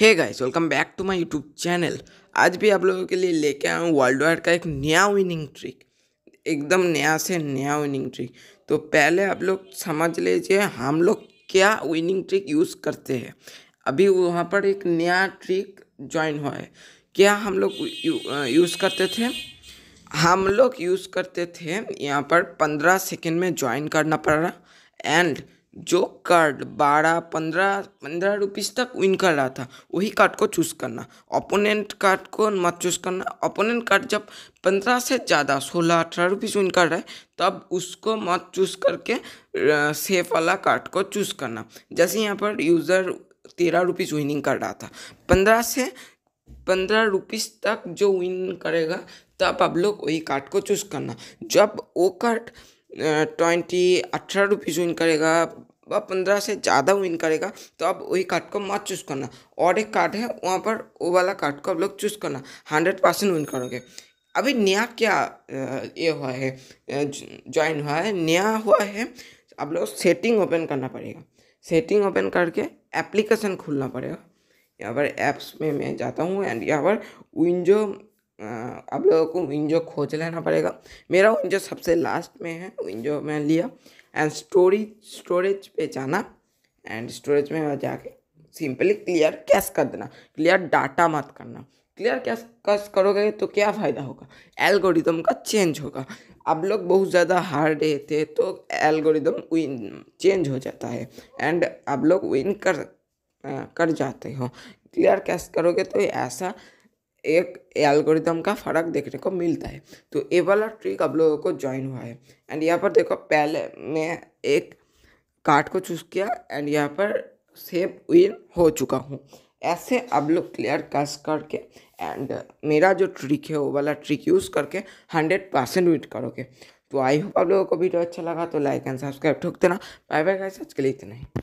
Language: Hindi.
hey guys welcome back to my YouTube channel आज भी आप लोगों के लिए लेके आया हूँ वर्ल्ड वाइड का एक नया विनिंग ट्रिक एकदम नया से नया विनिंग ट्रिक तो पहले आप लोग समझ लीजिए हम लोग क्या विनिंग ट्रिक यूज़ करते हैं अभी वहाँ पर एक नया ट्रिक ज्वाइन हुआ है क्या हम लोग यू, यूज़ करते थे हम लोग यूज़ करते थे यहाँ पर पंद्रह सेकेंड में ज्वाइन करना पड़ रहा एंड जो कार्ड बारह पंद्रह पंद्रह रुपीज़ तक विन कर रहा था वही कार्ड को चूज़ करना ओपोनेंट कार्ड को मत चूज़ करना ओपोनेंट कार्ड जब पंद्रह से ज़्यादा सोलह अठारह रुपीज़ विन कर रहा है तब उसको मत चूज़ करके सेफ वाला कार्ड को चूज़ करना जैसे यहाँ पर यूज़र तेरह रुपीज़ विनिंग कर रहा था पंद्रह से पंद्रह रुपीज़ तक जो विन करेगा तब आप लोग वही कार्ड को चूज़ करना जब वो कार्ड ट्वेंटी अठारह रुपीज़ विन करेगा वह पंद्रह से ज़्यादा विन करेगा तो आप वही कार्ड को मत चूज़ करना और एक कार्ड है वहाँ पर वो वाला कार्ड को आप लोग चूज़ करना हंड्रेड परसेंट विन करोगे अभी नया क्या ये हुआ है ज्वाइन हुआ है नया हुआ है आप लोग सेटिंग ओपन करना पड़ेगा सेटिंग ओपन करके एप्लीकेशन खोलना पड़ेगा यहाँ पर ऐप्स में मैं जाता हूँ एंड यहाँ पर विंडो आप लोगों को विंजो खोज लेना पड़ेगा मेरा विंजो सबसे लास्ट में है विंजो मैं लिया एंड स्टोरेज स्टोरेज पे जाना एंड स्टोरेज में जाके सिंपली क्लियर कैश कर देना क्लियर डाटा मत करना क्लियर कैश कैश करोगे तो क्या फ़ायदा होगा एल्गोरिदम का चेंज होगा आप लोग बहुत ज़्यादा हार्ड थे तो एल्गोरिदम विन चेंज हो जाता है एंड आप लोग विन कर आ, कर जाते हो क्लियर कैश करोगे तो ऐसा एक एल्गोरिदम का फ़र्क देखने को मिलता है तो ये वाला ट्रिक आप लोगों को ज्वाइन हुआ है एंड यहाँ पर देखो पहले मैं एक कार्ड को चूज़ किया एंड यहाँ पर सेव विन हो चुका हूँ ऐसे आप लोग क्लियर कस करके एंड मेरा जो ट्रिक है वो वाला ट्रिक यूज़ करके हंड्रेड परसेंट विट करोगे तो आई होप आप लोगों को वीडियो अच्छा लगा तो लाइक एंड सब्सक्राइब ठोक देना बाय बाय गाइस आज के लिए इतना ही